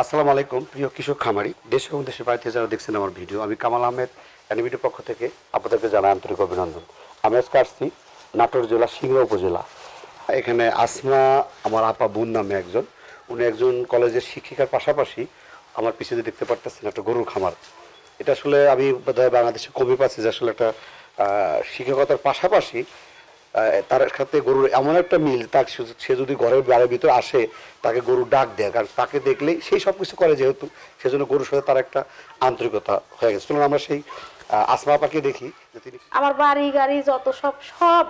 আসসালামু আলাইকুম প্রিয় কৃষক খামারি দেশ এবং দেশের বাড়িতে যারা দেখছেন আমার ভিডিও আমি কামাল আহমেদ অ্যানিমিটির পক্ষ থেকে আপনাদেরকে জানাই আন্তরিক অভিনন্দন আমি আজকে আসছি নাটোর জেলা সিংড়া উপজেলা এখানে আসমা আমার আপা বোন নামে একজন উনি একজন কলেজের শিক্ষিকার পাশাপাশি আমার পিছিয়ে দেখতে পারতেছেন একটা গরুর খামার এটা আসলে আমি বোধহয় বাংলাদেশে কবি পাচ্ছি যে আসলে একটা শিক্ষকতার পাশাপাশি তার সাথে গরুর এমন একটা মিল তার সে যদি ঘরের বাড়ির ভিতরে আসে তাকে গরু ডাক দেয় কারণ তাকে দেখলেই সেই সব কিছু করে যেহেতু সেজন্য গরুর সাথে তার একটা আন্তরিকতা হয়ে গেছে চলুন আমরা সেই আসমা পাকে দেখি আমার বাড়ি গাড়ি যত সব সব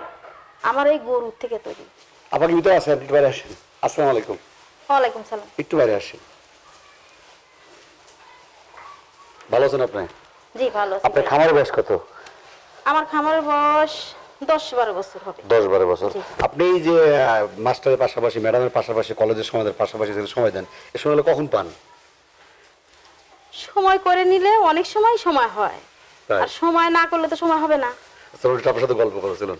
আমার এই গরুর থেকে তৈরি আপনাকে ভিতরে আসেন একটু বাইরে আসেন আসসালামু আলাইকুম ওয়ালাইকুম সালাম একটু বাইরে আসেন ভালো আছেন আপনি জি ভালো আছি আপনার খামারের বয়স কত আমার খামারের বয়স দশ বারো বছর হবে দশ বছর আপনি এই যে মাস্টারের পাশাপাশি ম্যাডামের পাশাপাশি কলেজের সময়ের পাশাপাশি যেন সময় দেন এ সময় কখন পান সময় করে নিলে অনেক সময় সময় হয় আর সময় না করলে তো সময় হবে না চলুন আচ্ছা, আপনার সাথে গল্প করেছিলেন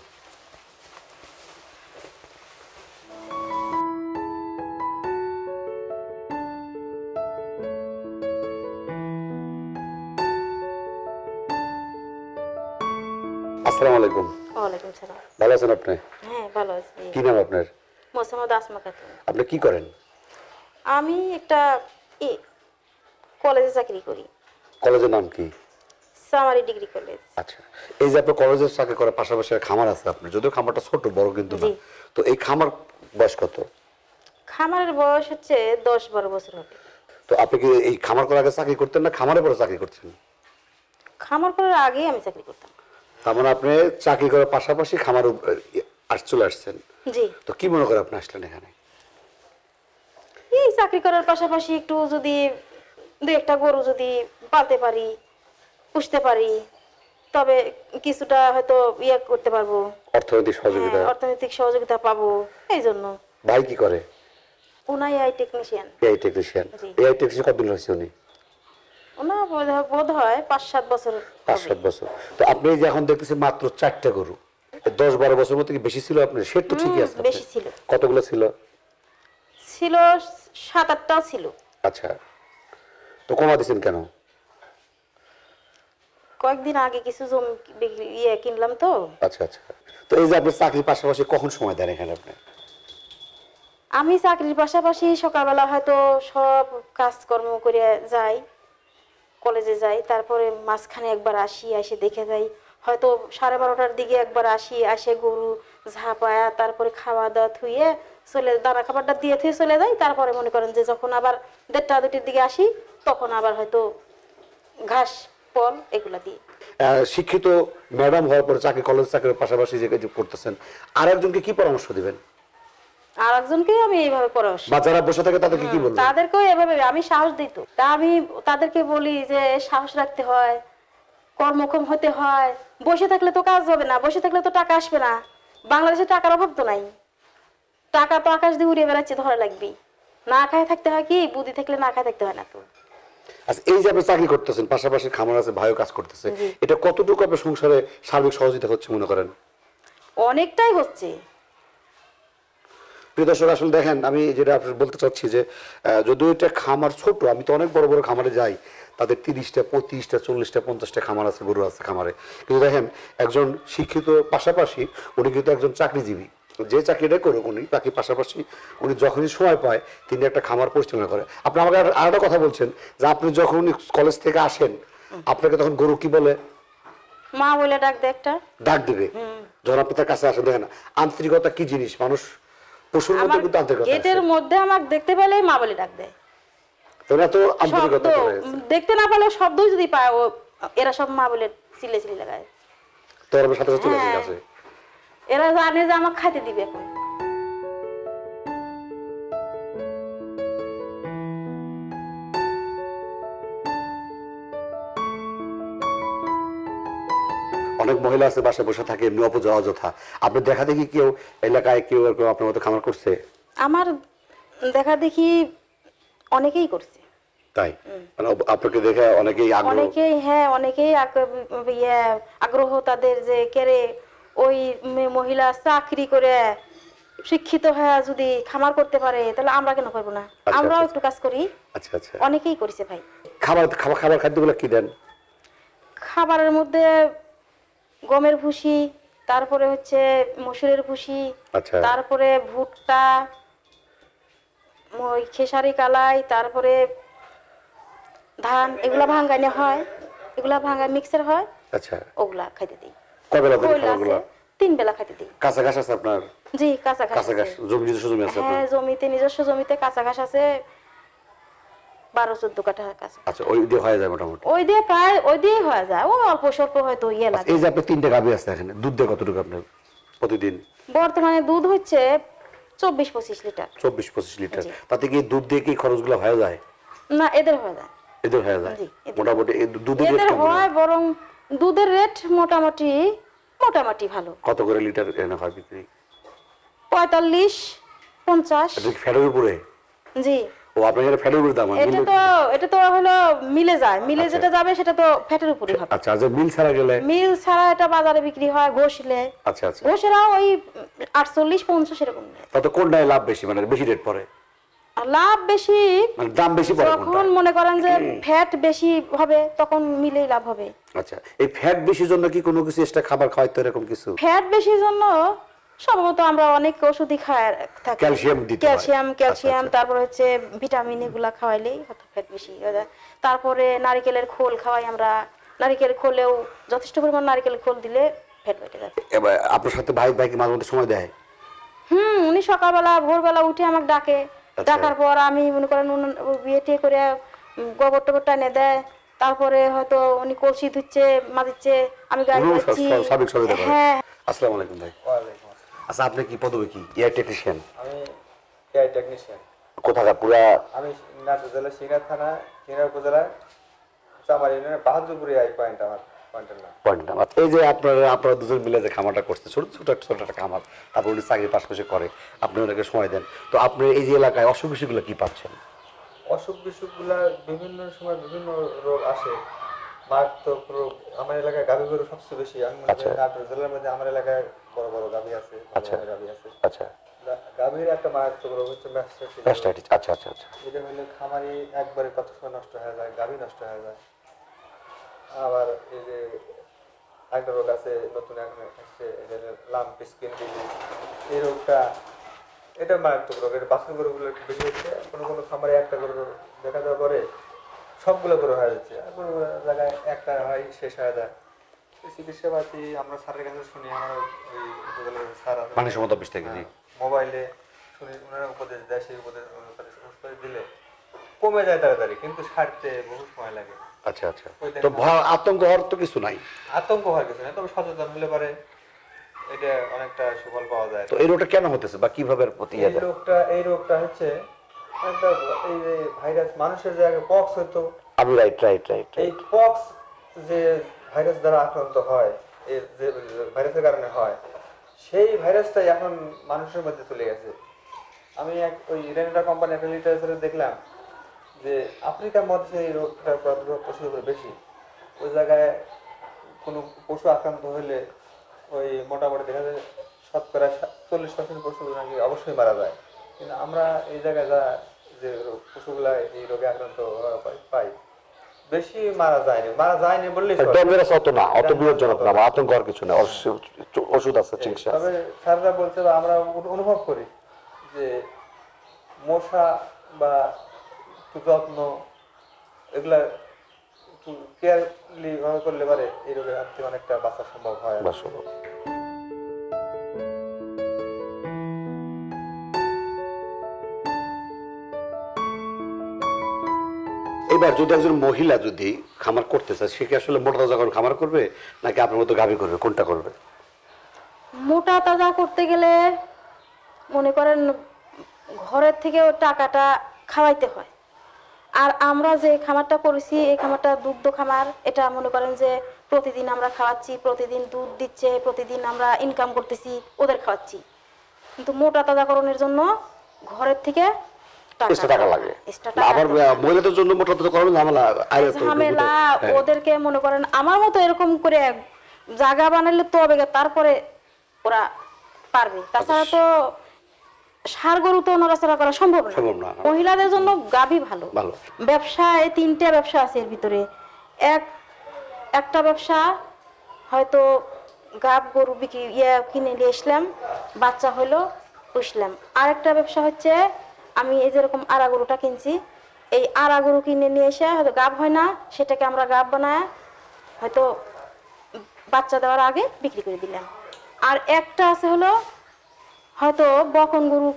আসসালামু আলাইকুম ওয়ালাইকুম সালাম ভালো আছেন আপনি হ্যাঁ ভালো আছি কি নাম আপনার মোসাম্মদ আসমা খাতুন আপনি কি করেন আমি একটা কলেজে চাকরি করি কলেজের নাম কি সামারি ডিগ্রি কলেজ আচ্ছা এই যে আপনি কলেজে চাকরি করার পাশাপাশি খামার আছে আপনি যদিও খামারটা ছোট বড় কিন্তু না তো এই খামার বয়স কত খামারের বয়স হচ্ছে দশ বারো বছর হবে তো আপনি কি এই খামার করার আগে চাকরি করতেন না খামারের পরে চাকরি করতেন খামার করার আগে আমি চাকরি করতাম তারপর আপনি চাকরি করার পাশাপাশি খামার আর চলে আসছেন জি তো কি মনে করে আপনি আসলেন এখানে এই চাকরি করার পাশাপাশি একটু যদি দু একটা গরু যদি পালতে পারি পুষতে পারি তবে কিছুটা হয়তো ইয়ে করতে পারবো অর্থনৈতিক হ্যাঁ, সহযোগিতা অর্থনৈতিক সহযোগিতা পাবো এই জন্য ভাই কি করে উনি AI technician AI technician AI technician কতদিন হয়েছে উনি না পাঁচ সাত বছর পাঁচ সাত বছর তো আপনি মাত্র গরু দশ বারো বছর মতো বেশি ছিল আপনার বেশি ছিল কতগুলো ছিল ছিল সাত ছিল আচ্ছা তো কেন কয়েকদিন আগে কিছু জমি ইয়ে কিনলাম তো আচ্ছা আচ্ছা তো এই যে চাকরির পাশাপাশি কখন সময় দেন এখানে আপনি আমি চাকরির পাশাপাশি সকালবেলা হয়তো সব কাজকর্ম করে যাই কলেজে যাই তারপরে মাঝখানে একবার আসি এসে দেখে যাই হয়তো সাড়ে বারোটার দিকে একবার আসি আসে গরু ঝাঁপায়া তারপরে খাওয়া দাওয়া থুয়ে চলে দানা খাবারটা দিয়ে থুয়ে চলে যাই তারপরে মনে করেন যে যখন আবার দেড়টা দুটির দিকে আসি তখন আবার হয়তো ঘাস ফল এগুলো দিই শিক্ষিত ম্যাডাম হওয়ার পর চাকরি কলেজ চাকরির পাশাপাশি যে করতেছেন আর একজনকে কি পরামর্শ দিবেন আমি এইভাবে পরামর্শ বসে তাদেরকে কি হ্যাঁ, তাদেরকেও এভাবে আমি সাহস দিত তা আমি তাদেরকে বলি যে সাহস রাখতে হয় কর্মক্ষম হতে হয় বসে থাকলে তো কাজ হবে না বসে থাকলে তো টাকা আসবে না বাংলাদেশে টাকার অভাব তো নাই টাকা তো আকাশ দিয়ে বেড়াচ্ছে ধরা লাগবে না খায় থাকতে হয় কি বুদ্ধি থাকলে না খায় থাকতে হয় না তো আচ্ছা এই যে আপনি চাকরি করতেছেন পাশাপাশি খামার আছে ভাইও কাজ করতেছে এটা কতটুকু আপনার সংসারে সার্বিক সহযোগিতা হচ্ছে মনে করেন অনেকটাই হচ্ছে প্রিয়দর্শক আসলে দেখেন আমি যেটা বলতে চাচ্ছি যে যদিও এটা খামার ছোট আমি তো অনেক বড় বড় খামারে যাই তাদের তিরিশটা পঁয়ত্রিশটা চল্লিশটা পঞ্চাশটা খামার আছে গরু আছে খামারে কিন্তু দেখেন একজন শিক্ষিত পাশাপাশি উনি কিন্তু একজন চাকরিজীবী যে চাকরিটা করুক উনি তাকে পাশাপাশি উনি যখনই সময় পায় তিনি একটা খামার পরিচালনা করে আপনি আমাকে আর একটা কথা বলছেন যে আপনি যখন উনি কলেজ থেকে আসেন আপনাকে তখন গরু কি বলে মা বলে ডাক দেয় একটা ডাক দেবে যখন আপনি তার কাছে আসেন দেখেন আন্তরিকতা কি জিনিস মানুষ পশুর মধ্যে কিন্তু আন্তরিকতা গেটের মধ্যে আমাকে দেখতে পেলেই মা বলে ডাক দেয় এরা তো আন্তরিকতা দেখতে না পেলেও শব্দ যদি পায় এরা সব মা বলে চিলে চিলে লাগায় তোর সাথে সাথে চলে হ্যাঁ। গেছে এরা জানে যে আমাকে খাইতে দিবে এখন অনেক মহিলা আছে বাসায় বসে থাকে এমনি অপজ অযথা আপনি দেখা দেখি কেউ এলাকায় কেউ আপনার মতো খামার করছে আমার দেখা দেখি অনেকেই করছে তাই মানে আপনাকে দেখে অনেকেই অনেকেই হ্যাঁ অনেকেই আগ্রহ ইয়ে, তাদের যে কেড়ে ওই মহিলা চাকরি করে শিক্ষিত হয়ে যদি খামার করতে পারে তাহলে আমরা কেন করবো না আচ্ছা, আচ্ছা, আমরাও আচ্ছা। একটু কাজ করি আচ্ছা আচ্ছা অনেকেই করেছে ভাই খাবার খাবার খাবার খাদ্যগুলো কি দেন খাবারের মধ্যে গমের ভুষি তারপরে হচ্ছে মসুরের ভুষি আচ্ছা। তারপরে ভুট্টা ওই খেসারি কালাই তারপরে ধান এগুলা ভাঙ্গানে হয় এগুলা ভাঙ্গা মিক্সার হয় আচ্ছা ওগুলা খাইতে দিই তিন বেলা খাইতে দিই কাঁচা ঘাস আছে আপনার জি কাঁচা ঘাস কাঁচা ঘাস জমি জমি আছে হ্যাঁ জমিতে নিজস্ব জমিতে কাঁচা ঘাস আছে বারো চোদ্দ কাঠা আচ্ছা, ওই দিয়ে হয়ে মোটামুটি ওই দিয়ে প্রায় ওই দিয়ে হয়ে যায় ও অল্প স্বল্প হয়তো ইয়ে আচ্ছা, লাগে এই গাভী আছে এখানে দুধ দেয় কতটুকু আপনার প্রতিদিন বর্তমানে দুধ হচ্ছে চব্বিশ পঁচিশ লিটার চব্বিশ পঁচিশ লিটার তাতে কি দুধ দিয়ে কি খরচ গুলো হয়ে যায় না এদের হয়ে যায় এদের হয়ে যায় মোটামুটি দুধের এদের হয় বরং দুধের রেট মোটামুটি মোটামুটি ভালো কত করে লিটার এনে হয় বিক্রি পঁয়তাল্লিশ পঞ্চাশ আচ্ছা, ফেরের উপরে জি ও আপনার এটা ফ্যাটের উপরে দাম এটা তো এটা তো হলো মিলে যায় মিলে আচ্ছা। যেটা যাবে সেটা তো ফ্যাটের উপরে হবে আচ্ছা আচ্ছা মিল ছাড়া গেলে মিল ছাড়া এটা বাজারে বিক্রি হয় আচ্ছা আচ্ছা ওই 48 50 এরকম লাভ বেশি মানে বেশি রেট পড়ে লাভ বেশি মানে দাম বেশি পড়ে মনে করেন যে ফ্যাট বেশি হবে তখন মিলেই লাভ হবে আচ্ছা এই ফ্যাট বেশি জন্য কি কোনো কিছু এক্সট্রা খাবার খাওয়াইতে এরকম কিছু ফ্যাট বেশি জন্য সম্ভবত আমরা অনেক ওষুধই খায় ক্যালসিয়াম ক্যালসিয়াম আচ্ছা, ক্যালসিয়াম আচ্ছা। তারপর হচ্ছে ভিটামিন এগুলো খাওয়াইলেই হয়তো ফ্যাট বেশি হয়ে যায়। তারপরে নারিকেলের খোল খাওয়াই আমরা নারিকেল খোলেও যথেষ্ট পরিমাণ নারিকেল খোল দিলে ফ্যাট বেটে যাবে এবার আপনার সাথে ভাই ভাইকে মাঝে মধ্যে সময় দেয় হুম উনি সকালবেলা ভোরবেলা উঠে আমাকে ডাকে আচ্ছা। ডাকার পর আমি মনে করেন বিয়ে টিয়ে করে গোবর টোবর টানে দেয় তারপরে হয়তো উনি কলসি ধুচ্ছে মাদিচ্ছে আমি গাড়ি হ্যাঁ আসসালামাইকুম ভাই আচ্ছা আপনি কি পদবী কি এআই টেকনিশিয়ান আমি এয়ার টেকনিশিয়ান কোথাকার পুরা আমি নাটোর জেলা সিংড়া থানা সিংড়া উপজেলা চামার ইউনিয়নের বাহাদুরপুরে এই পয়েন্ট আমার এই যে আপনারা আপনারা দুজন মিলে যে খামারটা করছে ছোট ছোট ছোট একটা খামার তারপর উনি চাকরির পাশাপাশি করে আপনি ওনাকে সময় দেন তো আপনি এই যে এলাকায় অসুখ বিসুখগুলো কী পাচ্ছেন অসুখ বিসুখগুলা বিভিন্ন সময় বিভিন্ন রোগ আসে মারাত্মক রোগ আমার এলাকায় গাভী গরু সবচেয়ে বেশি আমি মনে করি আচ্ছা। নাটোর জেলার মধ্যে আমার এলাকায় বড় বড় গাভী আছে আচ্ছা গাভী আছে আচ্ছা গাভীর একটা মারাত্মক রোগ হচ্ছে ম্যাস্টাইটিস আচ্ছা আচ্ছা আচ্ছা এটা হলে খামারি একবারে কত সময় নষ্ট হয়ে যায় গাভী নষ্ট হয়ে যায় আবার এই যে একটা রোগ আছে নতুন আসছে লাম স্কিন ডিজিজ এই রোগটা এটা মারাত্মক রোগ এটা বাসন গরুগুলো একটু বেশি হচ্ছে কোনো কোনো খামারে একটা গরু দেখা যাওয়া করে সবগুলো গ্রহ হয়ে যাচ্ছে কোনো জায়গায় একটা হয় শেষ হয়ে যায় চিকিৎসা পাতি আমরা স্যারের কাছে শুনি আমার ওই উপজেলার স্যার থেকে হ্যাঁ, মোবাইলে শুনি ওনারা উপদেশ দেয় সেই উপদেশ দিলে কমে যায় তাড়াতাড়ি কিন্তু সারতে বহু সময় লাগে আচ্ছা আচ্ছা তো আতঙ্ক হওয়ার তো কিছু নাই আতঙ্ক হওয়ার কিছু নাই তবে সচেতন হলে পারে এটা অনেকটা সুফল পাওয়া যায় তো এই রোগটা কেন হতেছে বা কিভাবে প্রতি এই রোগটা এই রোগটা হচ্ছে এই যে ভাইরাস মানুষের জায়গায় পক্স এই পক্স যে ভাইরাস দ্বারা আক্রান্ত হয় যে কারণে হয় সেই এখন মানুষের মধ্যে চলে গেছে আমি এক ওই দেখলাম যে আফ্রিকার মধ্যে এই রোগটার প্রাদুর্ভাব পশুর বেশি ওই জায়গায় কোনো পশু আক্রান্ত হলে ওই মোটামুটি দেখা যায় শতকরা চল্লিশ পার্সেন্ট পশু নাকি অবশ্যই মারা যায় কিন্তু আমরা এই জায়গায় যা যে পশুগুলা এই রোগে আক্রান্ত পাই বেশি মারা যায়নি মারা যায়নি ওষুধ আছে চিকিৎসা তবে স্যাররা বলছে বা আমরা অনুভব করি যে মশা বা যত্ন এগুলা কেয়ারলি ভাবে করলে পারে এই রোগের আত্মীয় অনেকটা বাঁচা সম্ভব হয় এবার যদি একজন মহিলা যদি খামার করতে চায় সে কি আসলে মোটা তাজা খামার করবে নাকি আপনার মতো গাভী করবে কোনটা করবে মোটা তাজা করতে গেলে মনে করেন ঘরের থেকে টাকাটা খাওয়াইতে হয় আর আমরা যে খামারটা করেছি এই খামারটা দুগ্ধ খামার এটা মনে করেন যে প্রতিদিন আমরা খাওয়াচ্ছি প্রতিদিন দুধ দিচ্ছে প্রতিদিন আমরা ইনকাম করতেছি ওদের খাওয়াচ্ছি কিন্তু মোটা তাজাকরণের জন্য ঘরের থেকে মহিলাদের জন্য হ্যাঁ। ওদেরকে মনে করেন আমার মতো এরকম করে জায়গা বানালে তো হবে তারপরে ওরা পারবে তাছাড়া তো সার গরু তো নড়াচড়া করা সম্ভব না মহিলাদের জন্য গাবি ভালো ব্যবসা এই তিনটা ব্যবসা আছে এর ভিতরে এক একটা ব্যবসা হয়তো গাব গরু বিক্রি ইয়ে কিনে নিয়ে আসলাম বাচ্চা হলো পুষলাম আরেকটা ব্যবসা হচ্ছে আমি এই যেরকম আড়া গরুটা কিনছি এই আড়া গরু কিনে নিয়ে এসে হয়তো গাব হয় না সেটাকে আমরা গাব বানায় হয়তো বাচ্চা দেওয়ার আগে বিক্রি করে দিলাম আর একটা আছে হলো হয়তো বকন গরু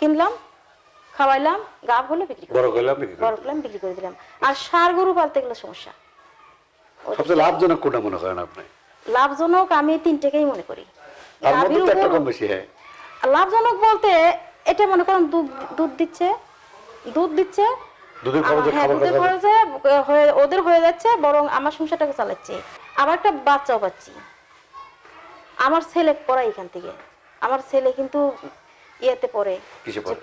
কিনলাম খাওয়াইলাম গাব হলো বিক্রি বড় করলাম বিক্রি করে দিলাম আর সার গরু পালতে গেলে সমস্যা সবচেয়ে লাভজনক কোনটা মনে করেন আপনি লাভজনক আমি তিনটেকেই মনে করি হ্যাঁ। লাভজনক বলতে এটা মনে করেন দুধ দিচ্ছে দুধ দিচ্ছে হ্যাঁ, ওদের হয়ে যাচ্ছে বরং আমার সংসারটাকে চালাচ্ছে আবার একটা বাচ্চাও পাচ্ছি আমার ছেলে পড়ায় এখান থেকে আমার ছেলে কিন্তু ইয়েতে পড়ে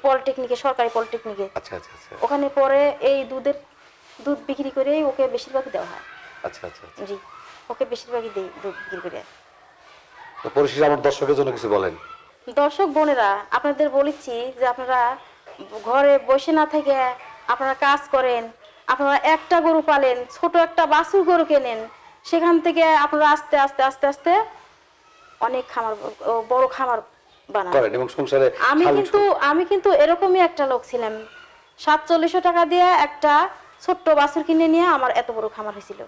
পলিটেকনিকে সরকারি পলিটেকনিকে আচ্ছা, আচ্ছা, আচ্ছা। ওখানে পরে এই দুধের দুধ বিক্রি করে ওকে বেশিরভাগই দেওয়া হয় জি ওকে বেশিরভাগই দেই দুধ বিক্রি করে আমার দর্শকের জন্য কিছু বলেন দর্শক বোনেরা আপনাদের বলেছি যে আপনারা ঘরে বসে না থেকে আপনারা কাজ করেন আপনারা একটা গরু পালেন ছোট একটা বাছুর গরু কেনেন সেখান থেকে আপনারা আস্তে আস্তে আস্তে আস্তে অনেক খামার বড় খামার বানান আমি কিন্তু আমি কিন্তু এরকমই একটা লোক ছিলাম সাতচল্লিশশো টাকা দিয়ে একটা ছোট্ট বাছুর কিনে নিয়ে আমার এত বড় খামার হয়েছিল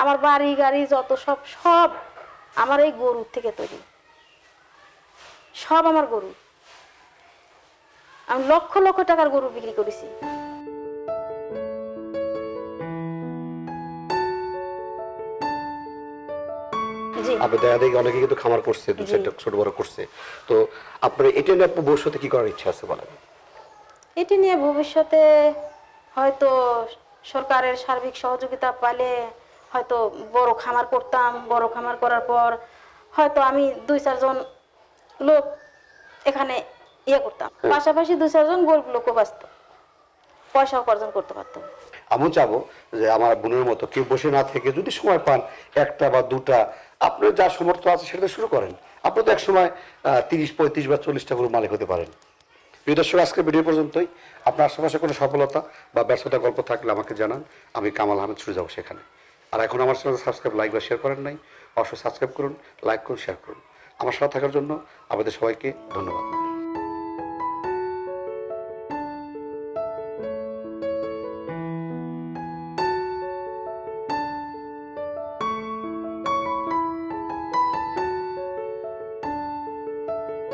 আমার বাড়ি গাড়ি যত সব সব আমার এই গরুর থেকে তৈরি সব আমার গরু আমি লক্ষ লক্ষ টাকার গরু বিক্রি করেছি তো এটা নিয়ে ভবিষ্যতে কি করার ইচ্ছা আছে নিয়ে ভবিষ্যতে হয়তো সরকারের সার্বিক সহযোগিতা হয়তো বড় খামার করতাম বড় খামার করার পর হয়তো আমি দুই চারজন লোক এখানে ইয়ে করতাম হ্যাঁ। পাশাপাশি দু চারজন গরিব লোকও বাঁচত পয়সা উপার্জন করতে পারতাম আমি চাবো যে আমার বোনের মতো কেউ বসে না থেকে যদি সময় পান একটা বা দুটা আপনার যা সমর্থ আছে সেটা শুরু করেন আপনি তো এক সময় তিরিশ পঁয়ত্রিশ বা চল্লিশটা গরু মালিক হতে পারেন প্রিয় দর্শক আজকের ভিডিও পর্যন্তই আপনার আশেপাশে কোনো সফলতা বা ব্যর্থতা গল্প থাকলে আমাকে জানান আমি কামাল আহমেদ ছুটে যাবো সেখানে আর এখন আমার সাথে সাবস্ক্রাইব লাইক বা শেয়ার করেন নাই অবশ্যই সাবস্ক্রাইব করুন লাইক করুন শেয়ার করুন আমার সাথে থাকার জন্য আমাদের সবাইকে ধন্যবাদ